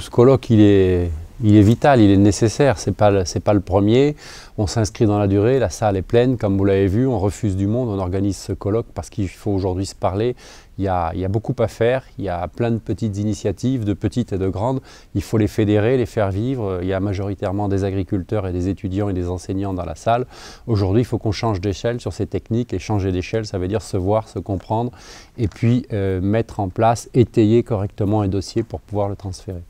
Ce colloque, il est, vital, il est nécessaire. C'est pas, pas le premier. On s'inscrit dans la durée. La salle est pleine, comme vous l'avez vu. On refuse du monde. On organise ce colloque parce qu'il faut aujourd'hui se parler. Il y, a, beaucoup à faire. Il y a plein de petites initiatives, de petites et de grandes. Il faut les fédérer, les faire vivre. Il y a majoritairement des agriculteurs et des étudiants et des enseignants dans la salle. Aujourd'hui, il faut qu'on change d'échelle sur ces techniques. Et changer d'échelle, ça veut dire se voir, se comprendre et puis euh, mettre en place, étayer correctement un dossier pour pouvoir le transférer.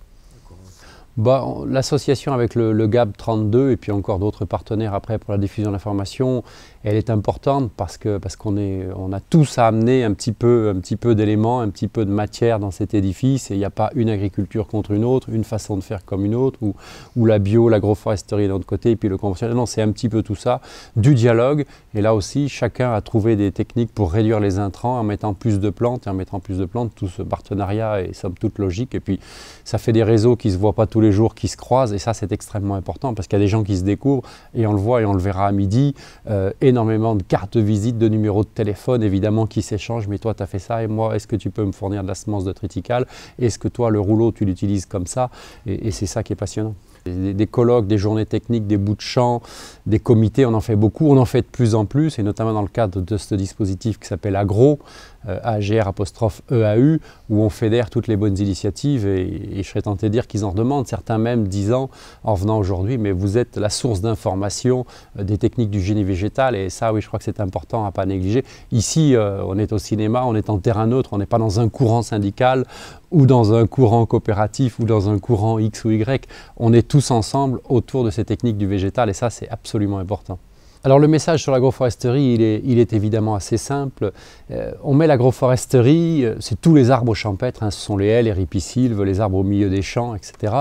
Bah, l'association avec le, GAB 32 et puis encore d'autres partenaires après pour la diffusion de l'information, elle est importante parce qu'on parce qu'on on a tous à amener un petit peu, peu d'éléments, un petit peu de matière dans cet édifice et il n'y a pas une agriculture contre une autre, une façon de faire comme une autre ou, ou la bio, l'agroforesterie d'un autre côté et puis le conventionnel. Non, c'est un petit peu tout ça, du dialogue et là aussi chacun a trouvé des techniques pour réduire les intrants en mettant plus de plantes et en mettant plus de plantes. Tout ce partenariat est somme toute logique et puis ça fait des réseaux qui se voient pas tous les les jours qui se croisent. Et ça, c'est extrêmement important parce qu'il y a des gens qui se découvrent et on le voit et on le verra à midi. Euh, énormément de cartes de visite, de numéros de téléphone, évidemment, qui s'échangent. Mais toi, tu as fait ça et moi, est-ce que tu peux me fournir de la semence de triticale Est-ce que toi, le rouleau, tu l'utilises comme ça et, c'est ça qui est passionnant. Des, des, colloques, des journées techniques, des bouts de champ, des comités, on en fait beaucoup, on en fait de plus en plus, et notamment dans le cadre de ce dispositif qui s'appelle Agro, euh, AGR apostrophe EAU, où on fédère toutes les bonnes initiatives et, je serais tenté de dire qu'ils en demandent, certains même disant en venant aujourd'hui, mais vous êtes la source d'information euh, des techniques du génie végétal et ça oui je crois que c'est important à ne pas négliger. Ici euh, on est au cinéma, on est en terrain neutre, on n'est pas dans un courant syndical ou dans un courant coopératif ou dans un courant X ou Y, on est tous ensemble autour de ces techniques du végétal et ça c'est absolument important. Alors le message sur l'agroforesterie, il est, évidemment assez simple. Euh, on met l'agroforesterie, euh, c'est tous les arbres champêtres, hein, ce sont les haies, les ripisylves, les arbres au milieu des champs, etc.,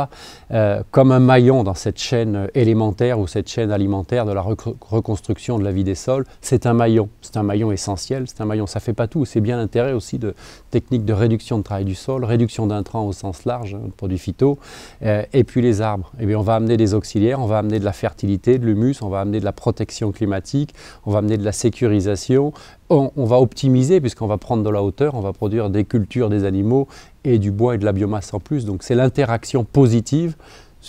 euh, comme un maillon dans cette chaîne élémentaire ou cette chaîne alimentaire de la reconstruction de la vie des sols. C'est un maillon, c'est un maillon essentiel, c'est un maillon, ça ne fait pas tout. C'est bien l'intérêt aussi de techniques de réduction de travail du sol, réduction d'intrants au sens large, pour hein, produits phyto, et puis les arbres. Et eh bien, on va amener des auxiliaires, on va amener de la fertilité, de l'humus, on va amener de la protection climatique, on va amener de la sécurisation, on, on va optimiser puisqu'on va prendre de la hauteur, on va produire des cultures, des animaux et du bois et de la biomasse en plus. Donc c'est l'interaction positive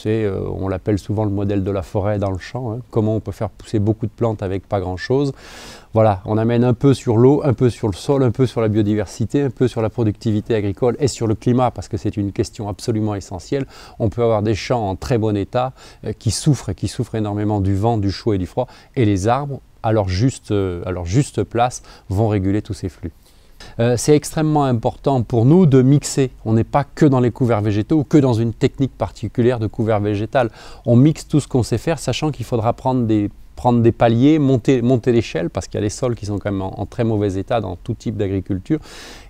euh, on l'appelle souvent le modèle de la forêt dans le champ, hein. comment on peut faire pousser beaucoup de plantes avec pas grand-chose. Voilà, on amène un peu sur l'eau, un peu sur le sol, un peu sur la biodiversité, un peu sur la productivité agricole et sur le climat, parce que c'est une question absolument essentielle. On peut avoir des champs en très bon état euh, qui souffrent, qui souffrent énormément du vent, du chaud et du froid, et les arbres, à leur juste euh, place, vont réguler tous ces flux. Euh, c'est extrêmement important pour nous de mixer. On n'est pas que dans les couverts végétaux ou que dans une technique particulière de couvert végétal. On mixe tout ce qu'on sait faire, sachant qu'il faudra prendre des paliers, monter, l'échelle, parce qu'il y a des sols qui sont quand même en, très mauvais état dans tout type d'agriculture.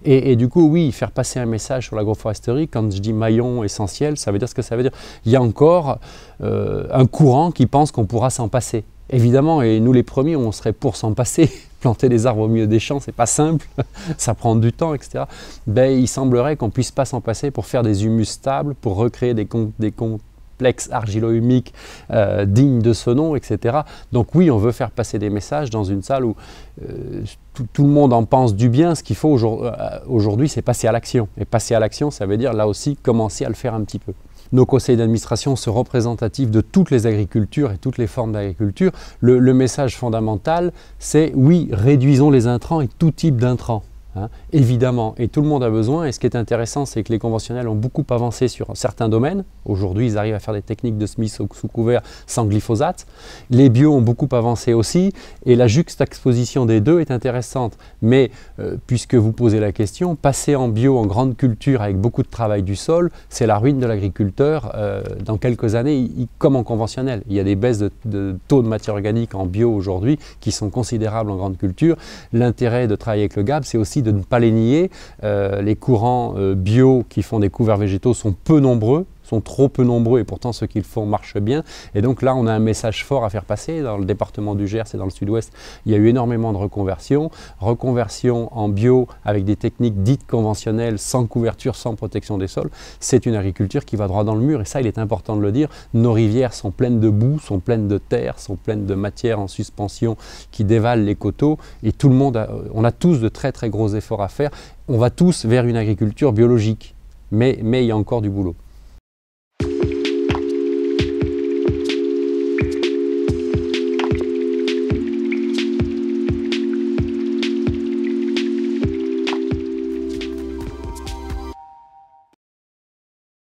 Et, du coup, oui, faire passer un message sur l'agroforesterie, quand je dis maillon essentiel, ça veut dire ce que ça veut dire. Il y a encore euh, un courant qui pense qu'on pourra s'en passer. Évidemment, et nous les premiers, on serait pour s'en passer. Planter des arbres au milieu des champs, c'est pas simple, ça prend du temps, etc. Ben, il semblerait qu'on puisse pas s'en passer pour faire des humus stables, pour recréer des, complexes argilo-humiques euh, dignes de ce nom, etc. Donc oui, on veut faire passer des messages dans une salle où euh, tout, le monde en pense du bien. Ce qu'il faut euh, aujourd'hui, c'est passer à l'action. Et passer à l'action, ça veut dire là aussi commencer à le faire un petit peu nos conseils d'administration sont représentatifs de toutes les agricultures et toutes les formes d'agriculture. Le, message fondamental, c'est oui, réduisons les intrants et tout type d'intrants. Hein. évidemment, et tout le monde a besoin. Et ce qui est intéressant, c'est que les conventionnels ont beaucoup avancé sur certains domaines. Aujourd'hui, ils arrivent à faire des techniques de Smith sous couvert sans glyphosate. Les bio ont beaucoup avancé aussi, et la juxtaposition des deux est intéressante. Mais euh, puisque vous posez la question, passer en bio en grande culture avec beaucoup de travail du sol, c'est la ruine de l'agriculteur. Euh, dans quelques années, comme en conventionnel, il y a des baisses de, de taux de matière organique en bio aujourd'hui qui sont considérables en grande culture. L'intérêt de travailler avec le GAB, c'est aussi de de ne pas les nier. Euh, les courants euh, bio qui font des couverts végétaux sont peu nombreux sont trop peu nombreux et pourtant ce qu'ils font marche bien. Et donc là, on a un message fort à faire passer. Dans le département du Gers et dans le sud-ouest, il y a eu énormément de reconversions. Reconversion en bio avec des techniques dites conventionnelles, sans couverture, sans protection des sols. C'est une agriculture qui va droit dans le mur et ça, il est important de le dire. Nos rivières sont pleines de boue, sont pleines de terre, sont pleines de matière en suspension qui dévalent les coteaux et tout le monde, on a tous de très très gros efforts à faire. On va tous vers une agriculture biologique, mais, mais il y a encore du boulot.